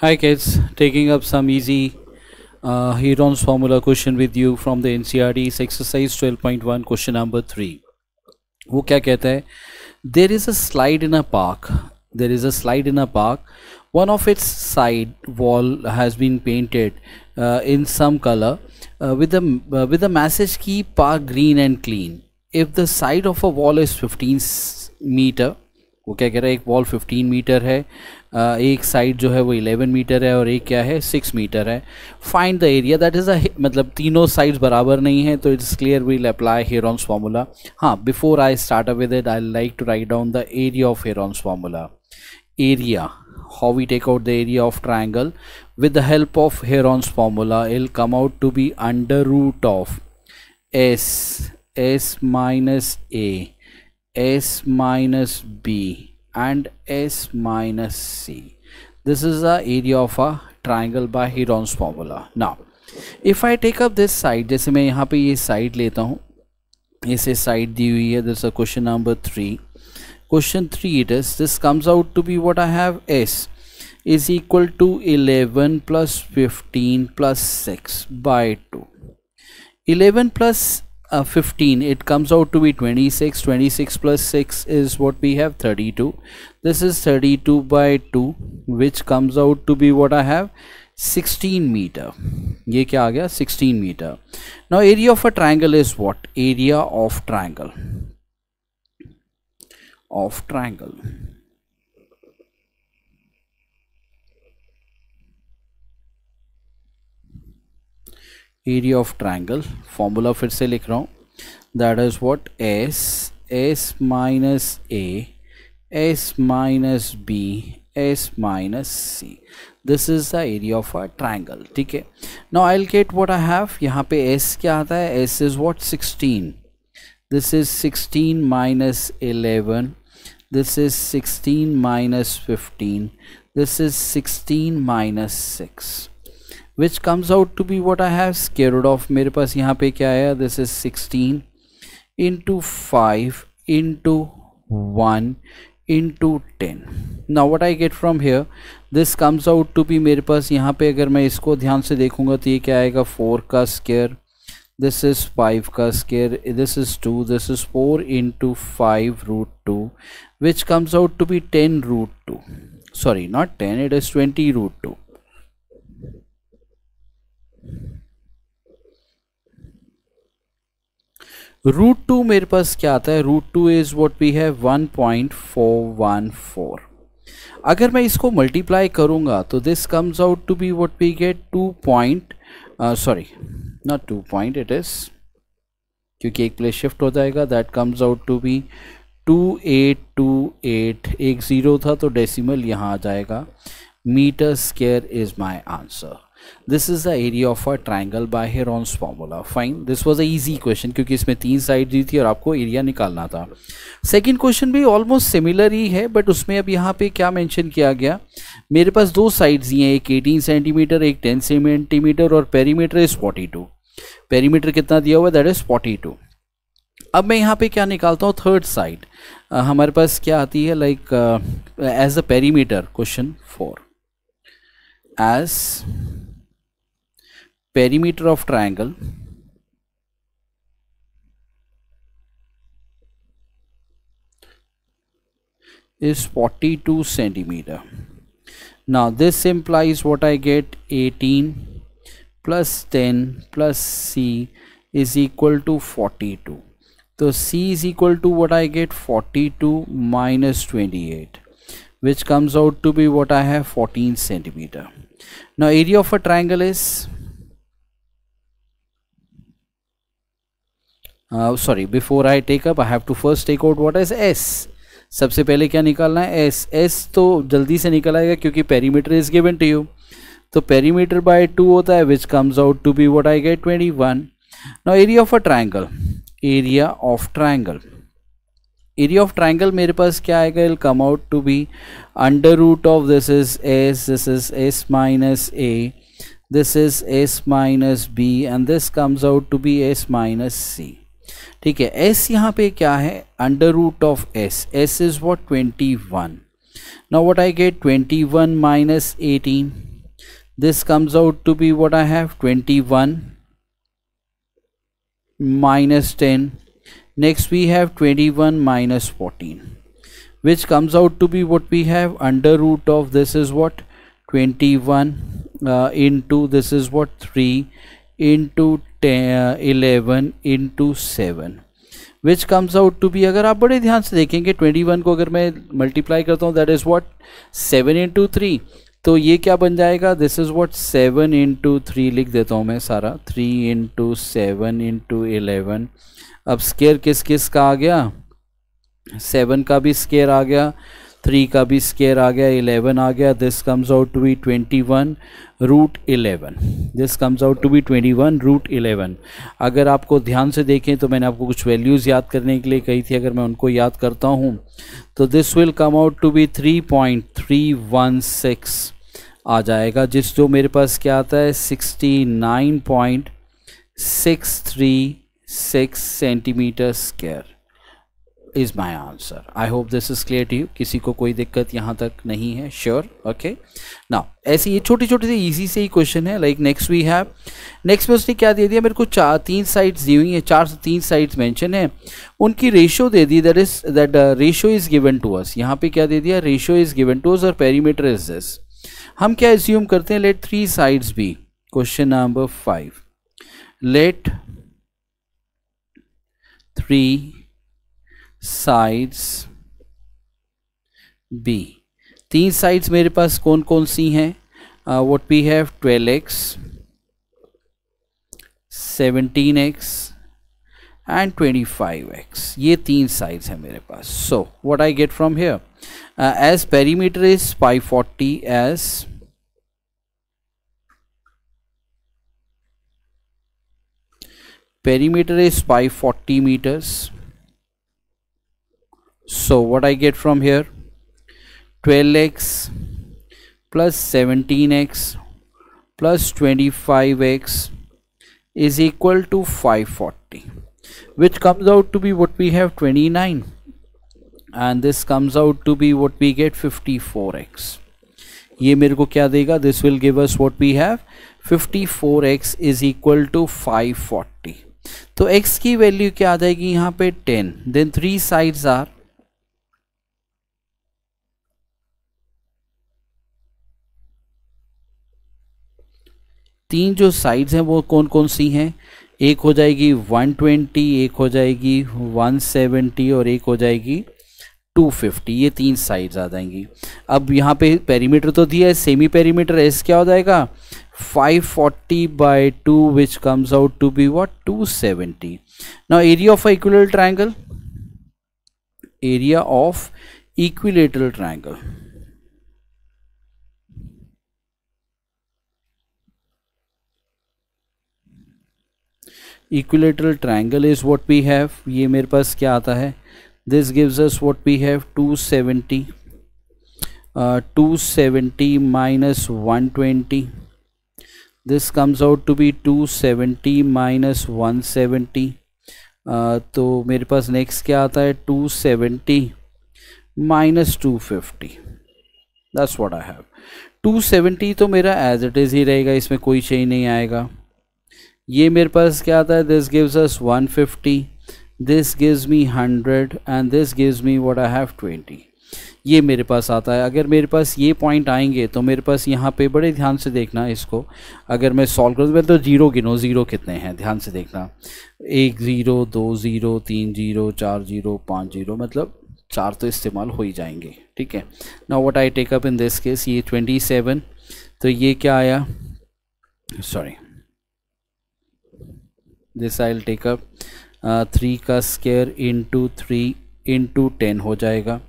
Hi kids, taking up some easy uh, Heron's formula question with you from the NCRT's exercise 12.1 question number 3. वो क्या कहता There is a slide in a park. There is a slide in a park. One of its side wall has been painted uh, in some color uh, with the uh, with the message keep park green and clean. If the side of a wall is 15 meter वो क्या कह रहा है एक wall 15 metre है एक side जो है वो 11 मीटर है और एक क्या है 6 मीटर है find the area that is a मतलब तीनों साइड्स बराबर नहीं है तो it's clear will apply Heron's formula हाँ before I start up with it I like to write down the area of Heron's formula how we take out the area of triangle with the help of of on formula I'll come out to be under root of S S minus A s minus b and s minus c this is the area of a triangle by Heron's formula now if I take up this side जैसे मैं यहाँ पे ये side लेता हूँ इसे side दी हुई है there's a question number three question three it is this comes out to be what I have s is equal to 11 plus 15 plus 6 by 2 11 plus uh, 15 it comes out to be 26 26 plus 6 is what we have 32 this is 32 by 2 which comes out to be what I have 16 meter ye kya gaya 16 meter now area of a triangle is what area of triangle of triangle area of triangle formula फिर से लिख रहा हूँ that is what S S minus A S minus B S minus C this is the area of a triangle ठीक है no I get what I have यहाँ पे S क्या आता है S is what sixteen this is sixteen minus eleven this is sixteen minus fifteen this is sixteen minus six which comes out to be what I have square root of मेरे पास यहाँ पे क्या आया this is 16 into 5 into 1 into 10 now what I get from here this comes out to be मेरे पास यहाँ पे अगर मैं इसको ध्यान से देखूँगा तो ये क्या आएगा 4 का square this is 5 ka square this is 2 this is 4 into 5 root 2 which comes out to be 10 root 2 sorry not 10 it is 20 root 2 root two मेरे पास क्या आता है रूट टू इज वॉट भी है 1.414 अगर मैं इसको मल्टीप्लाई करूंगा तो this comes out to be what we get two point sorry not two point it is क्योंकि एक प्लेस शिफ्ट हो जाएगा that comes out to be two eight two eight एक ज़ीरो था तो डेसिमल यहाँ आ जाएगा metre square is my answer this is the area of a triangle by Heron's formula fine this was a easy question क्योंकि इसमें तीन side दी थी और आपको एरिया निकालना था सेकेंड क्वेश्चन भी ऑलमोस्ट सिमिलर ही है बट उसमें अब यहाँ पे क्या मैंशन किया गया मेरे पास दो साइड्स ही हैं एक एटीन सेंटीमीटर एक टेन सेंटीमीटर और perimeter is forty two perimeter कितना दिया हुआ है दैट इज़ फोर्टी टू अब मैं यहाँ पे क्या निकालता हूँ थर्ड साइड हमारे पास क्या आती है like as a perimeter question for as perimeter of triangle is 42 centimeter now this implies what I get 18 plus 10 plus C is equal to 42 so C is equal to what I get 42 minus 28 which comes out to be what I have 14 centimeter now area of a triangle is uh, sorry before I take up I have to first take out what is S सबसे पहले क्या निकालना है S S तो जल्दी से निकल आएगा क्योंकि perimeter is given to you तो पेरीमीटर बाय टू होता है which comes out to be what I get twenty one now area of a triangle area of triangle area of triangle मेरे पास क्या आएगा I'll come out to be under root of this is S this is S minus A this is S minus B and this comes out to be S minus C ठीक है S यहाँ पे क्या है under root of S S is what twenty one now what I get twenty one minus eighteen this comes out to be what I have twenty one minus ten next we have twenty one minus fourteen which comes out to be what we have under root of this is what twenty one into this is what three into eleven into seven which comes out to be अगर आप बड़े ध्यान से देखेंगे twenty one को अगर मैं multiply करता हूँ that is what seven into three तो ये क्या बन जाएगा this is what seven into three लिख देता हूँ मैं सारा three into seven into eleven अब स्केयर किस किस का आ गया सेवन का भी स्केयर आ गया थ्री का भी स्केयर आ गया इलेवन आ गया this comes out to be twenty one root eleven this comes out to be twenty one root eleven अगर आपको ध्यान से देखें तो मैंने आपको कुछ वैल्यूज़ याद करने के लिए कही थी अगर मैं उनको याद करता हूँ तो this will come out to be three point three one six आ जाएगा जिस जो मेरे पास क्या आता है sixty nine point six three six centimetre square is my answer I hope this is clear to you किसी को कोई दिक्कत यहाँ तक नहीं है श्योर ओके ना ऐसी ये छोटी छोटी सी ईजी से ही क्वेश्चन है like next we have next में उसने क्या दे दिया मेरे को चार तीन साइड्स दी हुई हैं चार से तीन साइड्स मेंशन है उनकी रेशियो दे दी that is that ratio is given to us यहाँ पे क्या दे दिया ratio is given to us और पेरीमीटर इज दिस हम क्या एज्यूम करते हैं let three sides be question number five let three sides be तीन साइड्स मेरे पास कौन कौन सी हैं what we have twelve X seventeen X and twenty five X ये तीन साइड्स हैं मेरे पास सो what I get from here as perimeter is five forty as perimeter is five forty metres so what I get from here 12x plus 17x plus 25x is equal to 540 which comes out to be what we have 29 and this comes out to be what we get 54x ये मेरे को क्या देगा this will give us what we have 54x is equal to 540 तो x की value क्या आ जाएगी यहाँ पे 10 then three sides are तीन जो साइड्स हैं वो कौन कौन सी हैं एक हो जाएगी 120 एक हो जाएगी 170 और एक हो जाएगी 250 ये तीन साइड्स आ जाएंगी अब यहाँ पे पेरीमीटर तो दिया है सेमी पेरीमीटर एस क्या हो जाएगा 540 forty by two which comes out to be what two seventy ना area of equilateral triangle area of equilateral triangle equilateral triangle is what we have ये मेरे पास क्या आता है this gives us what we have 270 seventy two seventy minus one twenty this comes out to be two seventy minus one seventy तो मेरे पास next क्या आता है two seventy minus to fifty दस what I have two seventy तो मेरा as it is ही रहेगा इसमें कोई चेंज नहीं आएगा ये मेरे पास क्या आता है this gives us 150 this gives me 100 and this gives me what I have 20 ये मेरे पास आता है अगर मेरे पास ये पॉइंट आएंगे तो मेरे पास यहाँ पे बड़े ध्यान से देखना इसको अगर मैं सॉल्व करूँ तो मैं तो ज़ीरो गिनो ज़ीरो कितने हैं ध्यान से देखना एक ज़ीरो दो ज़ीरो तीन ज़ीरो चार ज़ीरो पाँच ज़ीरो मतलब चार तो इस्तेमाल हो ही जाएंगे ठीक है ना what I take up in this case ये ट्वेंटी सेवन तो ये क्या आया sorry this I take up three का square into three into ten हो जाएगा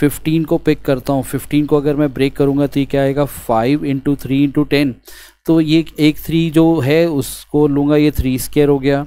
फिफ्टीन को पिक करता हूँ फिफ्टीन को अगर मैं ब्रेक करूँगा तो ये क्या आएगा five into three into ten तो ये एक थ्री जो है उसको लूँगा ये थ्री स्केयर हो गया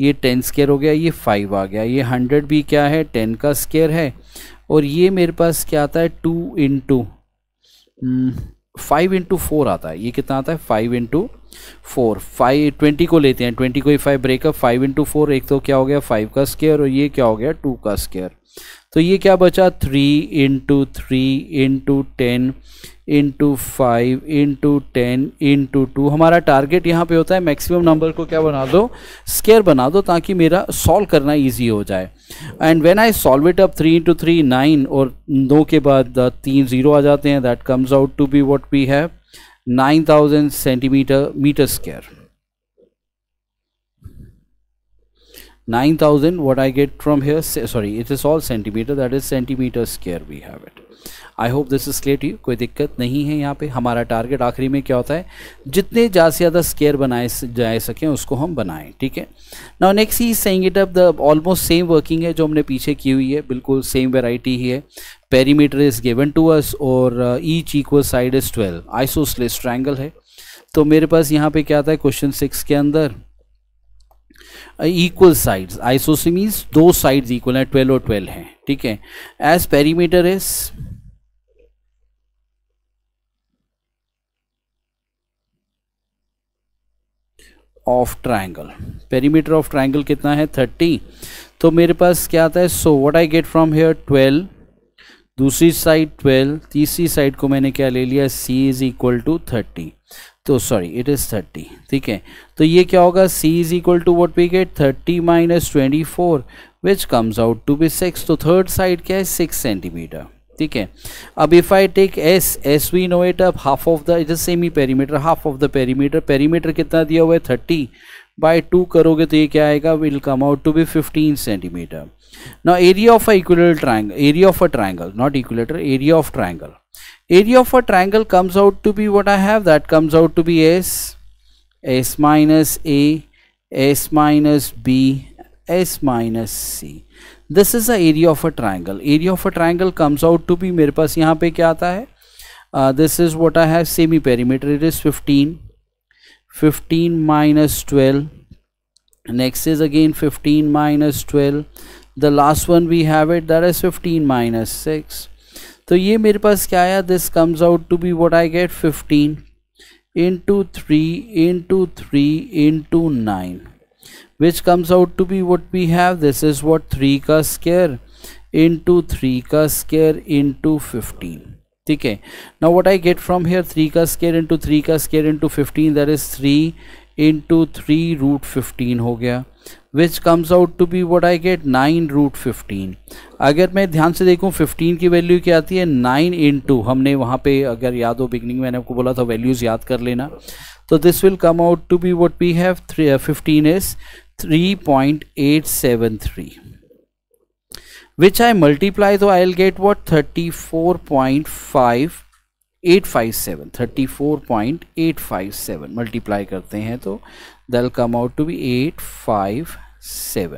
ये टेन स्केयर हो गया ये फाइव आ गया ये हंड्रेड भी क्या है टेन का स्केयर है और ये मेरे पास क्या आता है two into five into four आता है ये कितना आता है five into four five twenty को लेते हैं ट्वेंटी को ही five break up five into four एक तो क्या हो गया फाइव का स्केयर और ये क्या हो गया टू का स्केयर तो ये क्या बचा three into three into ten into five into ten into two हमारा टारगेट यहाँ पे होता है मैक्सिमम नंबर को क्या बना दो स्केयर बना दो ताकि मेरा सॉल्व करना इजी हो जाए and when I solve it up three into three nine और दो के बाद uh, तीन जीरो आ जाते हैं that comes out to be what we have nine thousand centimetre metre square nine thousand what i get from here sorry it is all centimeter that is centimeter square we have it I hope this is clear to you कोई दिक्कत नहीं है यहाँ पे हमारा target आखिरी में क्या होता है जितने ज़्यादा से ज़्यादा स्केयर बनाए जा सकें उसको हम बनाएं ठीक है नाउ नेक्स्ट ही सेंग it up the almost same working है जो हमने पीछे की हुई है बिल्कुल सेम वेराइटी ही है perimeter is given to us और each equal side is twelve isosceles triangle है तो मेरे पास यहाँ पे क्या आता है क्वेश्चन सिक्स के अंदर इक्वल साइड्स आइसोसिमीज दो साइड्स इक्वल हैं ट्वेल्व और ट्वेल्व हैं ठीक है as perimeter is of triangle perimeter of triangle कितना है थर्टी तो मेरे पास क्या आता है so what I get from here twelve दूसरी साइड ट्वेल्व तीसरी साइड को मैंने क्या ले लिया c is equal to thirty तो सॉरी इट इज़ थर्टी ठीक है तो ये क्या होगा c is equal to what we get thirty minus twenty four which comes out to be six तो थर्ड साइड क्या है सिक्स सेंटीमीटर ठीक है अब if I take S S we know it अब half of the is a semi perimeter half of the perimeter perimeter कितना दिया हुआ है थर्टी बाय टू करोगे तो ये क्या आएगा will come out to be fifteen centimetre ना area of a equal area of a triangle not equilateral area of triangle area of a triangle comes out to be what I have that comes out to be S S minus A S minus B S minus C this is the area of a triangle area of a triangle comes out to be मेरे पास यहाँ पे क्या आता है this is what I have semi perimeter it is fifteen fifteen minus twelve next is again fifteen minus twelve the last one we have it that is fifteen minus six तो ये मेरे पास क्या आया this comes out to be what I get fifteen into three into three two nine which comes out to be what we have this is what 3 का square into 3 का square into 15 ठीक है now what I get from here 3 का square into 3 का square into 15 that is 3 into 3 root 15 हो गया which comes out to be what I get 9 root 15 अगर मैं ध्यान से देखूं 15 की वैल्यू क्या आती है 9 into हमने वहाँ पे अगर याद हो बिगनिंग मैंने आपको बोला था वैल्यूज़ याद कर लेना तो this will come out to be what we have three fifteen is 3.873 which I multiply so I'll get what 34.5 857 34.857 multiply करते हैं तो that'll come out to be 857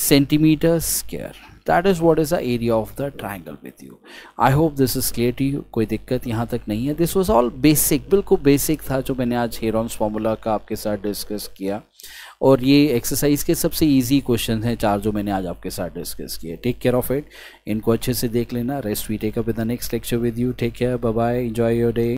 centimetre square that is what is the area of the triangle with you I hope this is clear to you कोई दिक्कत यहाँ तक नहीं है this was all basic बिल्कुल बेसिक था जो मैंने आज हेरॉन्स फार्मूला का आपके साथ डिस्कस किया और ये एक्सरसाइज के सबसे ईजी क्वेश्चन हैं चार जो मैंने आज आपके साथ डिस्कस किए टेक केयर ऑफ इट इनको अच्छे से देख लेना rest we take up with the next lecture with you take care bye bye enjoy your day